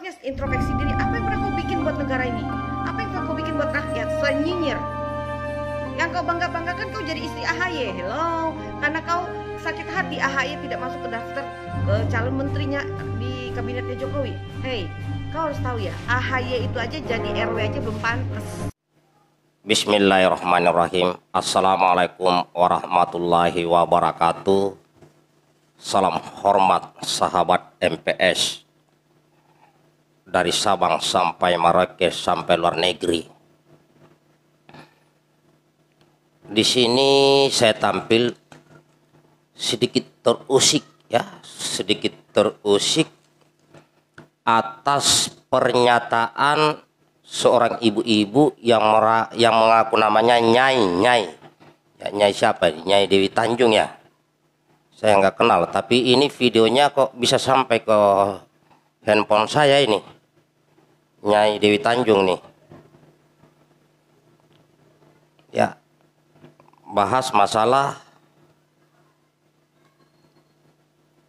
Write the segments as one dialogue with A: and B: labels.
A: harusnya introspeksi diri apa yang pernah kau bikin buat negara ini apa yang pernah kau bikin buat rakyat selain nyinyir yang kau bangga banggakan kau jadi istri AHY hello karena kau sakit hati AHY tidak masuk ke daftar ke calon menterinya di kabinetnya Jokowi hey kau harus tahu ya AHY itu aja jadi RW aja belum pantas Bismillahirrahmanirrahim Assalamualaikum warahmatullahi wabarakatuh Salam hormat sahabat MPS dari Sabang sampai Marrakesh sampai luar negeri. Di sini saya tampil sedikit terusik ya, sedikit terusik atas pernyataan seorang ibu-ibu yang mera, yang mengaku namanya Nyai Nyai. Ya, Nyai siapa? Nyai Dewi Tanjung ya. Saya nggak kenal, tapi ini videonya kok bisa sampai ke handphone saya ini. Nyai Dewi Tanjung nih. Ya. Bahas masalah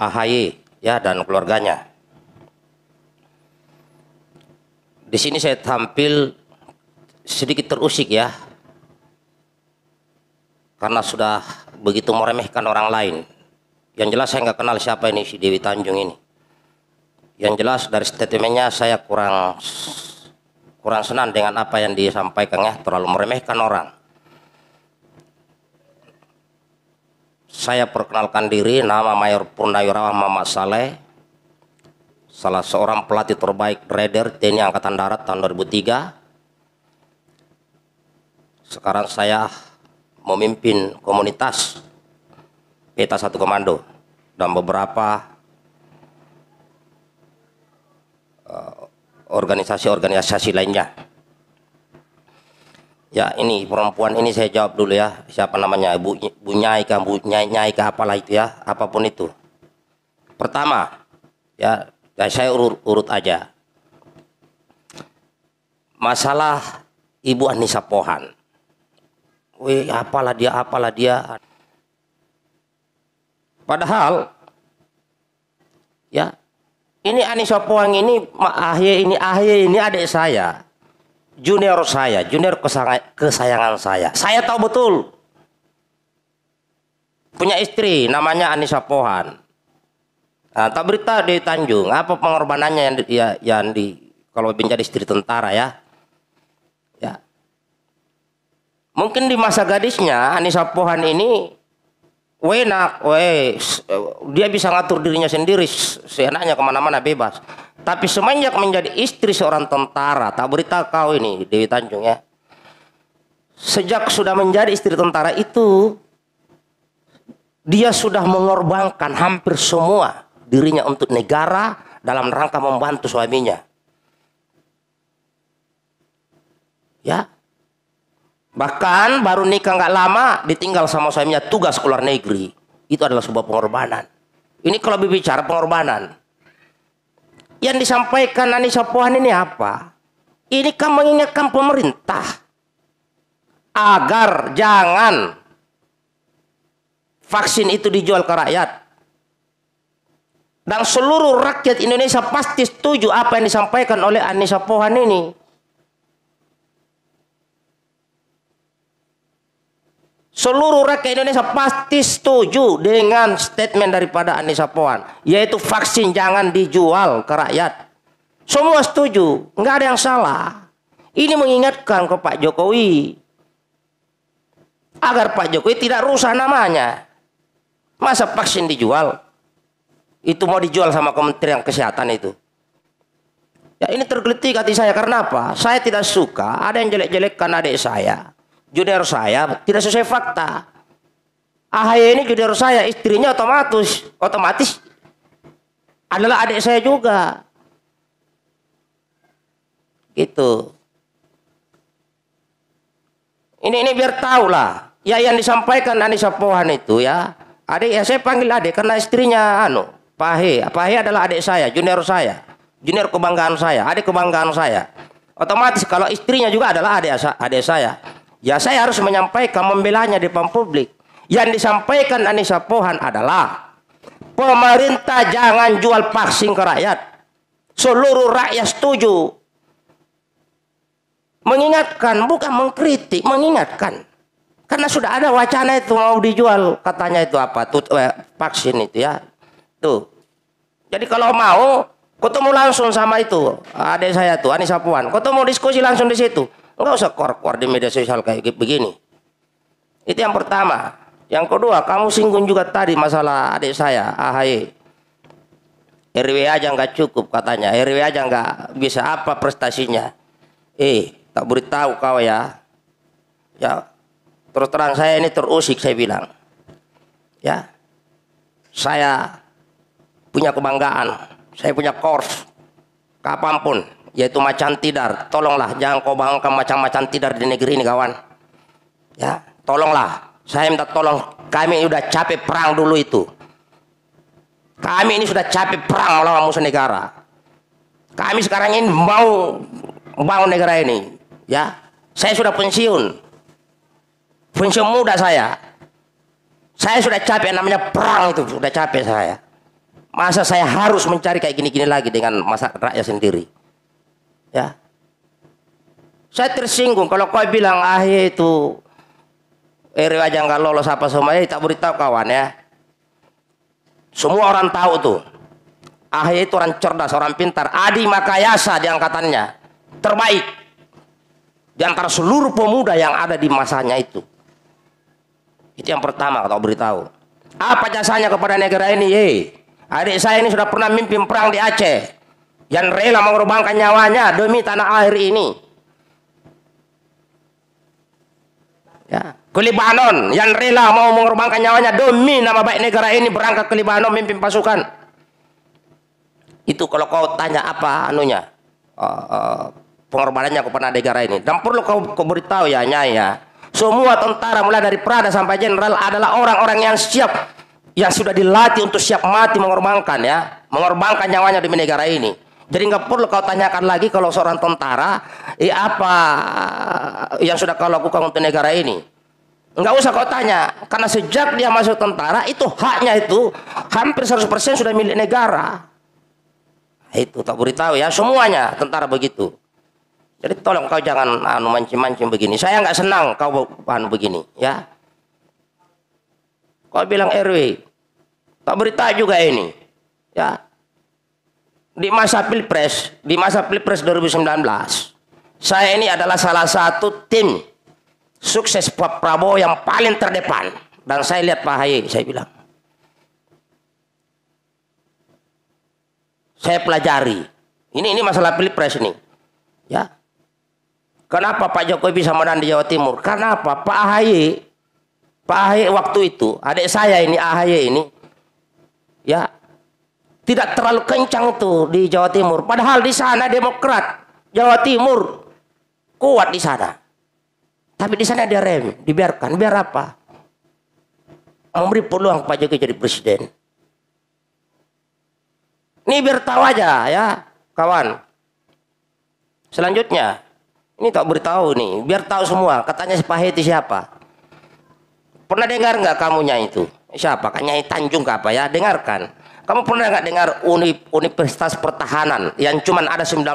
A: AHY ya dan keluarganya. Di sini saya tampil sedikit terusik ya. Karena sudah begitu meremehkan orang lain. Yang jelas saya nggak kenal siapa ini si Dewi Tanjung ini yang jelas dari statementnya saya kurang kurang senang dengan apa yang disampaikan ya terlalu meremehkan orang saya perkenalkan diri nama Mayor Purnawirawan Mama Saleh salah seorang pelatih terbaik Raider TNI Angkatan Darat tahun 2003 sekarang saya memimpin komunitas peta satu komando dan beberapa Eh, organisasi-organisasi lainnya. Ya ini perempuan ini saya jawab dulu ya siapa namanya Bu, Bu Nyai kah Bu Nyai Nyai kah apalah itu ya apapun itu. Pertama ya, ya saya urut, urut aja masalah Ibu Anissa Pohan. Wih apalah dia apalah dia. Padahal ini Anis Poang ini Ahye ini Ahye ini adik saya junior saya junior kesayangan saya saya tahu betul punya istri namanya Anis Pohan nah, tak berita di Tanjung apa pengorbanannya yang di, ya, yang di kalau menjadi istri tentara ya ya mungkin di masa gadisnya Anis Pohan ini Wenak, dia bisa ngatur dirinya sendiri, seenaknya kemana-mana bebas. Tapi semenjak menjadi istri seorang tentara, tak berita kau ini Dewi Tanjung ya. Sejak sudah menjadi istri tentara itu, dia sudah mengorbankan hampir semua dirinya untuk negara dalam rangka membantu suaminya. Ya, Bahkan baru nikah nggak lama ditinggal sama suaminya tugas keluar negeri. Itu adalah sebuah pengorbanan. Ini kalau berbicara pengorbanan. Yang disampaikan Anissa Pohan ini apa? Ini kan mengingatkan pemerintah agar jangan vaksin itu dijual ke rakyat. Dan seluruh rakyat Indonesia pasti setuju apa yang disampaikan oleh Anissa Pohan ini. Seluruh rakyat Indonesia pasti setuju dengan statement daripada Anies Sapuan, yaitu vaksin jangan dijual ke rakyat. Semua setuju, nggak ada yang salah. Ini mengingatkan ke Pak Jokowi agar Pak Jokowi tidak rusak namanya. Masa vaksin dijual? Itu mau dijual sama Kementerian Kesehatan itu. Ya ini tergelitik hati saya karena apa? Saya tidak suka ada yang jelek-jelekkan adik saya. Junior saya tidak sesuai fakta. Ahaya ini junior saya, istrinya otomatis, otomatis adalah adik saya juga. Gitu. Ini ini biar tahu lah. Ya yang disampaikan Anissa Pohan itu ya. Adik ya saya panggil adik karena istrinya anu Pahe. Pahe adalah adik saya, junior saya. Junior kebanggaan saya, adik kebanggaan saya. Otomatis kalau istrinya juga adalah adik adik saya. Ya saya harus menyampaikan membelanya di depan publik. Yang disampaikan Anissa Pohan adalah pemerintah jangan jual vaksin ke rakyat. Seluruh rakyat setuju. Mengingatkan bukan mengkritik, mengingatkan. Karena sudah ada wacana itu mau dijual katanya itu apa tuh eh, vaksin itu ya. Tuh. Jadi kalau mau ketemu langsung sama itu adik saya tuh Anissa Puan. Ketemu diskusi langsung di situ. Enggak usah kor-kor di media sosial kayak begini. Itu yang pertama. Yang kedua, kamu singgung juga tadi masalah adik saya, AHY. RW aja nggak cukup katanya, RW aja nggak bisa apa prestasinya. Eh, tak beritahu kau ya. Ya, terus terang saya ini terusik saya bilang. Ya, saya punya kebanggaan, saya punya kors, kapanpun yaitu macan tidar. Tolonglah jangan kau bangunkan macan-macan tidar di negeri ini kawan. Ya, tolonglah. Saya minta tolong kami sudah capek perang dulu itu. Kami ini sudah capek perang melawan musuh negara. Kami sekarang ini mau bangun negara ini, ya. Saya sudah pensiun. Pensiun muda saya. Saya sudah capek namanya perang itu, sudah capek saya. Masa saya harus mencari kayak gini-gini lagi dengan masa rakyat sendiri? Ya. Saya tersinggung kalau kau bilang Ahy itu Eri eh, aja nggak lolos apa semuanya, eh, tak beritahu kawan ya. Semua orang tahu tuh. Ahy itu orang cerdas, orang pintar. Adi Makayasa di angkatannya. Terbaik. Di antara seluruh pemuda yang ada di masanya itu. Itu yang pertama kalau beritahu. Apa jasanya kepada negara ini? Ye, eh, adik saya ini sudah pernah mimpin perang di Aceh yang rela mengorbankan nyawanya demi tanah air ini. Ya. Ke Libanon yang rela mau mengorbankan nyawanya demi nama baik negara ini berangkat ke Libanon memimpin pasukan. Itu kalau kau tanya apa anunya uh, uh, pengorbanannya kepada negara ini. Dan perlu kau, kau beritahu ya nyai ya. Semua tentara mulai dari prada sampai jenderal adalah orang-orang yang siap yang sudah dilatih untuk siap mati mengorbankan ya, mengorbankan nyawanya demi negara ini. Jadi nggak perlu kau tanyakan lagi kalau seorang tentara eh, apa yang sudah kau lakukan untuk negara ini. Nggak usah kau tanya, karena sejak dia masuk tentara itu haknya itu hampir 100% sudah milik negara. Itu tak beritahu ya semuanya tentara begitu. Jadi tolong kau jangan anu mancing-mancing begini. Saya nggak senang kau anu begini ya. Kau bilang RW, tak beritahu juga ini. Ya, di masa pilpres, di masa pilpres 2019, saya ini adalah salah satu tim sukses Pak Prabowo yang paling terdepan. Dan saya lihat Pak Haye, saya bilang. Saya pelajari. Ini ini masalah pilpres ini Ya. Kenapa Pak Jokowi bisa menang di Jawa Timur? Karena apa? Pak Haye, Pak Haye waktu itu, adik saya ini Ahaye ini, ya tidak terlalu kencang tuh di Jawa Timur. Padahal di sana Demokrat Jawa Timur kuat di sana. Tapi di sana dia rem, dibiarkan. Biar apa? Memberi peluang Pak Jokowi jadi presiden. Ini biar tahu aja ya, kawan. Selanjutnya, ini tak beritahu nih, biar tahu semua. Katanya si Pahe siapa? Pernah dengar nggak kamunya itu? Siapa? Kayaknya Tanjung apa ya? Dengarkan. Kamu pernah nggak dengar uni, universitas pertahanan yang cuman ada 19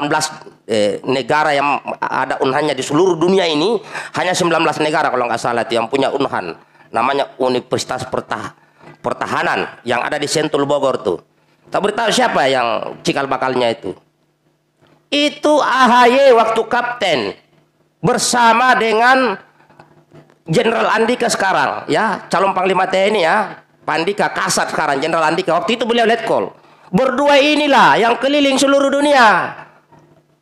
A: eh, negara yang ada unhannya di seluruh dunia ini hanya 19 negara kalau nggak salah itu yang punya unhan namanya universitas pertah pertahanan yang ada di Sentul Bogor tuh. Tak beritahu siapa yang cikal bakalnya itu. Itu AHY waktu kapten bersama dengan Jenderal Andika sekarang ya calon panglima TNI ya Pandika Kasat sekarang Jenderal Andika waktu itu beliau letkol berdua inilah yang keliling seluruh dunia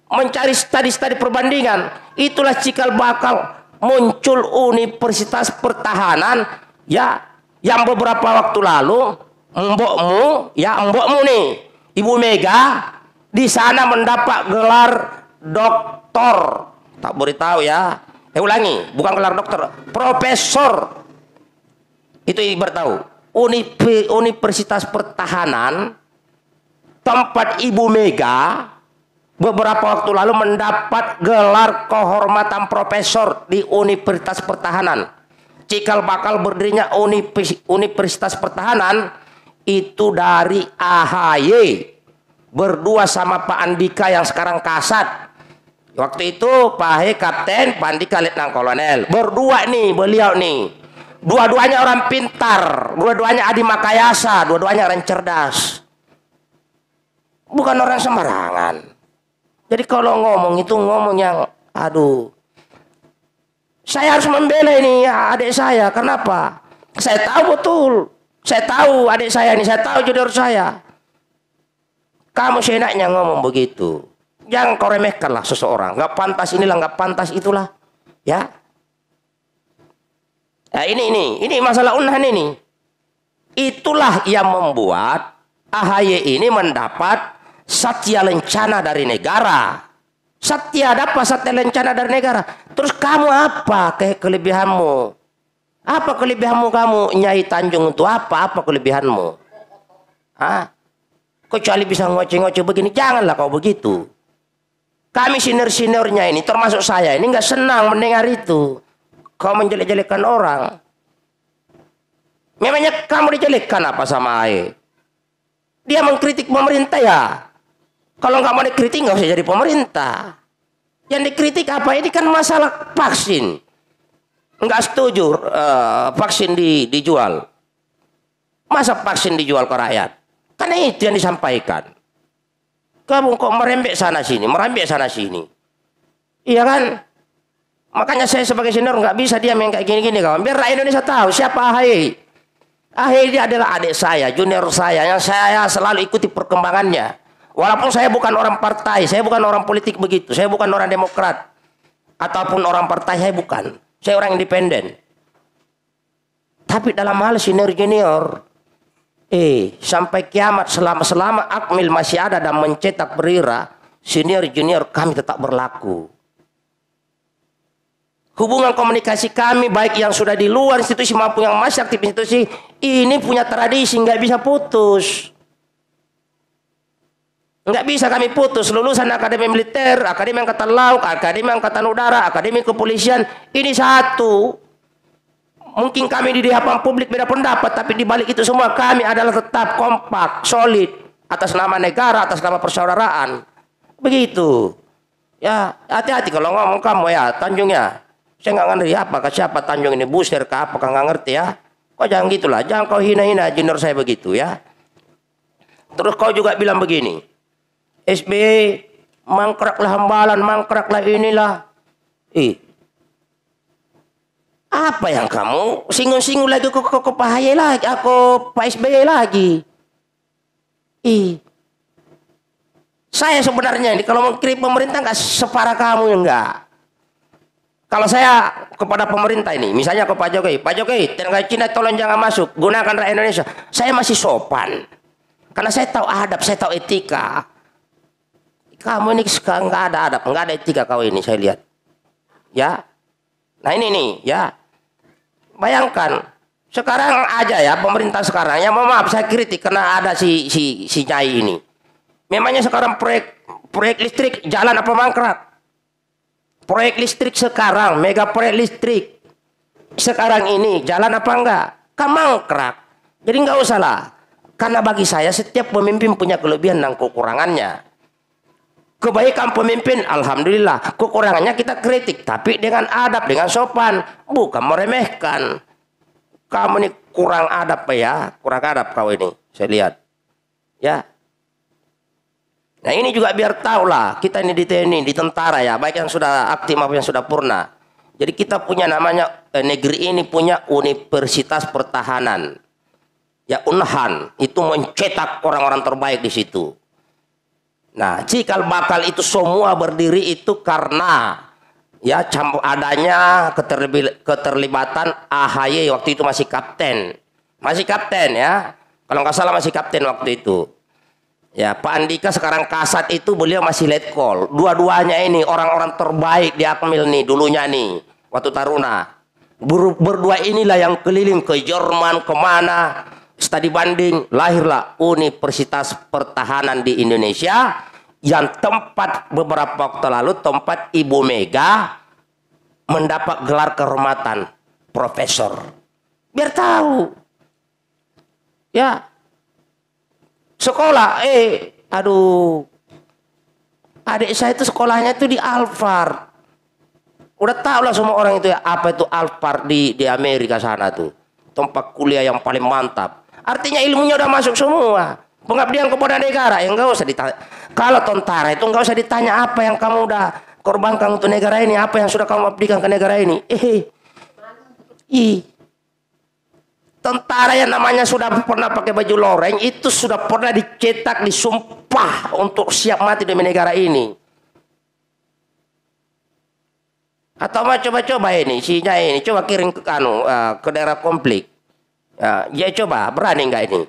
A: mencari studi-studi perbandingan itulah cikal bakal muncul Universitas Pertahanan ya yang beberapa waktu lalu mbokmu ya mbokmu nih Ibu Mega di sana mendapat gelar doktor tak beritahu ya eh ulangi bukan gelar Doktor profesor itu beritahu Universitas Pertahanan tempat Ibu Mega beberapa waktu lalu mendapat gelar kehormatan profesor di Universitas Pertahanan. Cikal bakal berdirinya Universitas Pertahanan itu dari AHY berdua sama Pak Andika yang sekarang kasat. Waktu itu Pak Hei kapten, Pak Andika letnan kolonel. Berdua nih beliau nih Dua-duanya orang pintar, dua-duanya adi makayasa, dua-duanya orang cerdas. Bukan orang sembarangan. Jadi kalau ngomong itu ngomong yang aduh. Saya harus membela ini adik saya. Kenapa? Saya tahu betul. Saya tahu adik saya ini, saya tahu jodoh saya. Kamu seenaknya ngomong begitu. Jangan kau remehkanlah seseorang. Gak pantas inilah, gak pantas itulah. Ya, Nah, ini ini ini masalah Unhan ini. Itulah yang membuat AHY ini mendapat satya lencana dari negara. Satya dapat satya lencana dari negara. Terus kamu apa ke kelebihanmu? Apa kelebihanmu kamu Nyai Tanjung itu apa? Apa kelebihanmu? Ah, kecuali bisa ngoceh-ngoceh begini, janganlah kau begitu. Kami senior-seniornya ini, termasuk saya ini nggak senang mendengar itu kau menjelek-jelekan orang. Memangnya kamu dijelekkan apa sama Ae? Dia mengkritik pemerintah ya. Kalau nggak mau dikritik nggak usah jadi pemerintah. Yang dikritik apa ini kan masalah vaksin. Nggak setuju uh, vaksin di, dijual. Masa vaksin dijual ke rakyat? Karena itu yang disampaikan. Kamu kok merembek sana sini, merembek sana sini. Iya kan? Makanya saya sebagai senior nggak bisa diam yang kayak gini-gini kawan. Biar rakyat Indonesia tahu siapa Ahy. Ahy dia adalah adik saya, junior saya yang saya selalu ikuti perkembangannya. Walaupun saya bukan orang partai, saya bukan orang politik begitu, saya bukan orang demokrat ataupun orang partai saya bukan. Saya orang independen. Tapi dalam hal senior junior, eh sampai kiamat selama selama Akmil masih ada dan mencetak berira, senior junior kami tetap berlaku hubungan komunikasi kami baik yang sudah di luar institusi maupun yang masih aktif institusi ini punya tradisi nggak bisa putus nggak bisa kami putus lulusan akademi militer akademi angkatan laut akademi angkatan udara akademi kepolisian ini satu mungkin kami di hadapan publik beda pendapat tapi di balik itu semua kami adalah tetap kompak solid atas nama negara atas nama persaudaraan begitu ya hati-hati kalau ngomong kamu ya tanjungnya. Saya nggak ngerti apa ke siapa Tanjung ini busir ke apa kan nggak ngerti ya. Kok jangan gitulah, jangan kau hina-hina junior saya begitu ya. Terus kau juga bilang begini, SBY mangkraklah hambalan, mangkraklah inilah. Ih, apa yang kamu singgung-singgung lagi kok, kok, bahaya lagi, aku Pak SBY lagi. Ih, saya sebenarnya ini kalau mengkritik pemerintah nggak separah kamu enggak. Kalau saya kepada pemerintah ini, misalnya ke Pak Jokowi, Pak Jokowi, tenaga Cina tolong jangan masuk, gunakan rakyat Indonesia. Saya masih sopan. Karena saya tahu adab, saya tahu etika. Kamu ini sekarang nggak ada adab, nggak ada etika kau ini, saya lihat. Ya, nah ini nih, ya. Bayangkan, sekarang aja ya pemerintah sekarang, ya mohon maaf saya kritik karena ada si si si Jai ini. Memangnya sekarang proyek proyek listrik jalan apa mangkrak? Proyek listrik sekarang, mega proyek listrik sekarang ini jalan apa enggak? Kamangkrak. Jadi enggak usah lah. Karena bagi saya setiap pemimpin punya kelebihan dan kekurangannya. Kebaikan pemimpin, alhamdulillah. Kekurangannya kita kritik, tapi dengan adab, dengan sopan, bukan meremehkan. Kamu ini kurang adab ya, kurang adab kau ini. Saya lihat. Ya, Nah ini juga biar tahu lah kita ini di TNI, di tentara ya, baik yang sudah aktif maupun yang sudah purna. Jadi kita punya namanya eh, negeri ini punya Universitas Pertahanan. Ya Unhan itu mencetak orang-orang terbaik di situ. Nah, cikal bakal itu semua berdiri itu karena ya campur adanya keterlibatan AHY waktu itu masih kapten. Masih kapten ya. Kalau nggak salah masih kapten waktu itu. Ya, Pak Andika sekarang kasat itu beliau masih late call. Dua-duanya ini orang-orang terbaik di Akmil nih dulunya nih waktu Taruna. Ber berdua inilah yang keliling ke Jerman kemana studi banding lahirlah Universitas Pertahanan di Indonesia yang tempat beberapa waktu lalu tempat Ibu Mega mendapat gelar kehormatan profesor. Biar tahu. Ya, sekolah eh aduh adik saya itu sekolahnya itu di Alfar udah tau lah semua orang itu ya apa itu Alfar di di Amerika sana tuh tempat kuliah yang paling mantap artinya ilmunya udah masuk semua pengabdian kepada negara yang nggak usah ditanya kalau tentara itu nggak usah ditanya apa yang kamu udah korbankan untuk negara ini apa yang sudah kamu abdikan ke negara ini eh, eh. Tentara yang namanya sudah pernah pakai baju loreng itu sudah pernah dicetak, disumpah untuk siap mati demi negara ini. Atau mau coba-coba ini, sihnya ini, coba kirim ke kanu uh, ke daerah konflik. Uh, ya coba, berani nggak ini?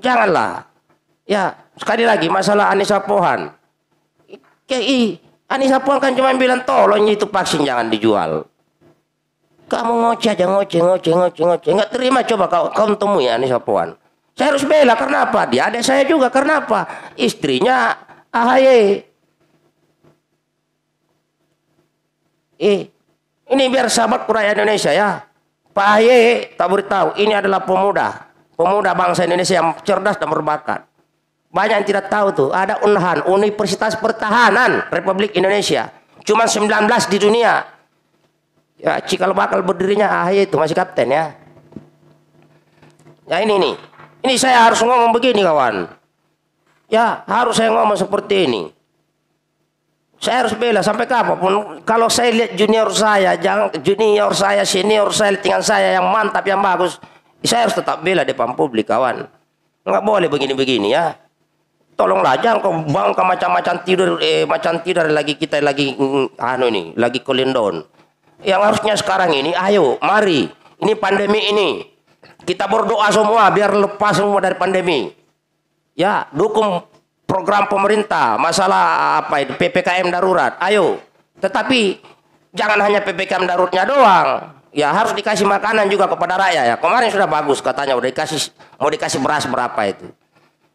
A: Janganlah. Ya, sekali lagi masalah Anissa Pohan. KI, Anissa Pohan kan cuma bilang tolong itu vaksin jangan dijual. Kamu ngoceh aja ngoceh ngoceh ngoceh ngoceh. nggak terima coba kau kau temui ya nih sopuan. Saya harus bela karena apa? Dia ada saya juga karena apa? Istrinya AHY. Eh, ini biar sahabat kuraya Indonesia ya. Pak AHY tak beritahu, ini adalah pemuda. Pemuda bangsa Indonesia yang cerdas dan berbakat. Banyak yang tidak tahu tuh, ada UNHAN, Universitas Pertahanan Republik Indonesia. Cuma 19 di dunia Ya, cikal bakal berdirinya AHY iya itu masih kapten ya. Ya ini nih. Ini saya harus ngomong begini kawan. Ya, harus saya ngomong seperti ini. Saya harus bela sampai kapanpun. Kalau saya lihat junior saya, jangan junior saya, senior saya, tingkat saya yang mantap, yang bagus, saya harus tetap bela depan publik kawan. Enggak boleh begini-begini ya. Tolonglah jangan kau bangka macam-macam tidur eh, macam tidur lagi kita lagi mm, anu ini, lagi kolindon. Yang harusnya sekarang ini, ayo, mari. Ini pandemi ini. Kita berdoa semua biar lepas semua dari pandemi. Ya, dukung program pemerintah, masalah apa itu PPKM darurat. Ayo. Tetapi jangan hanya PPKM daruratnya doang. Ya, harus dikasih makanan juga kepada rakyat ya. Kemarin sudah bagus katanya udah dikasih mau dikasih beras berapa itu.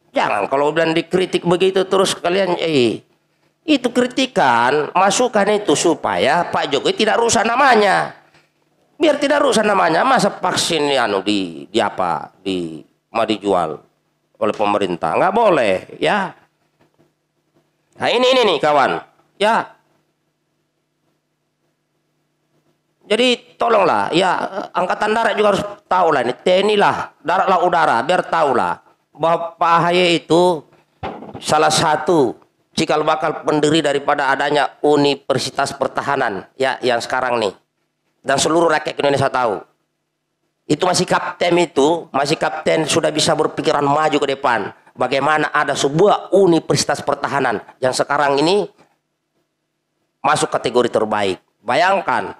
A: Jangan kalau udah dikritik begitu terus kalian eh itu kritikan, masukan itu supaya Pak Jokowi tidak rusak namanya. Biar tidak rusak namanya, masa vaksin anu di, di apa? Di mau dijual oleh pemerintah. Nggak boleh, ya. Nah ini ini nih kawan, ya. Jadi tolonglah, ya angkatan darat juga harus tahu lah ini TNI lah, darat lah udara, biar tahu lah bahwa Pak Ahaye itu salah satu cikal bakal pendiri daripada adanya Universitas Pertahanan ya yang sekarang nih dan seluruh rakyat Indonesia tahu itu masih kapten itu masih kapten sudah bisa berpikiran maju ke depan bagaimana ada sebuah Universitas Pertahanan yang sekarang ini masuk kategori terbaik bayangkan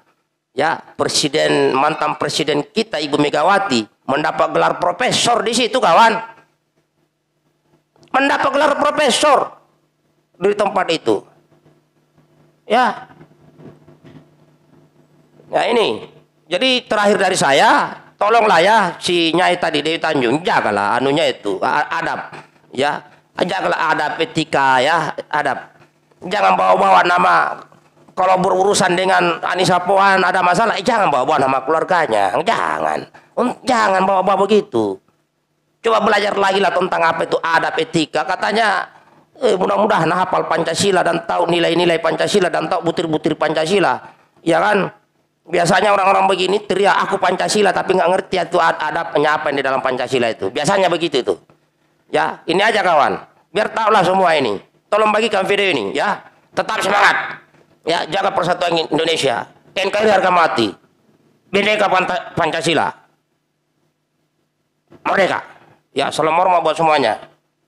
A: ya presiden mantan presiden kita Ibu Megawati mendapat gelar profesor di situ kawan mendapat gelar profesor di tempat itu. Ya. Nah ini, jadi terakhir dari saya, tolonglah ya si Nyai tadi Dewi Tanjung, jagalah anunya itu, adab. Ya, jagalah adab etika ya, adab.
B: Jangan bawa-bawa nama
A: kalau berurusan dengan Anissa Puan ada masalah, eh, jangan bawa-bawa nama keluarganya, jangan, jangan bawa-bawa begitu. Coba belajar lagi lah tentang apa itu adab etika. Katanya Eh, mudah-mudahan hafal Pancasila dan tahu nilai-nilai Pancasila dan tahu butir-butir Pancasila. Ya kan? Biasanya orang-orang begini teriak aku Pancasila tapi nggak ngerti itu ada apa yang di dalam Pancasila itu. Biasanya begitu itu. Ya, ini aja kawan. Biar tahulah semua ini. Tolong bagikan video ini ya. Tetap semangat. Ya, jaga persatuan Indonesia. NKRI harga mati. Bineka Pancasila. Mereka. Ya, salam hormat buat semuanya.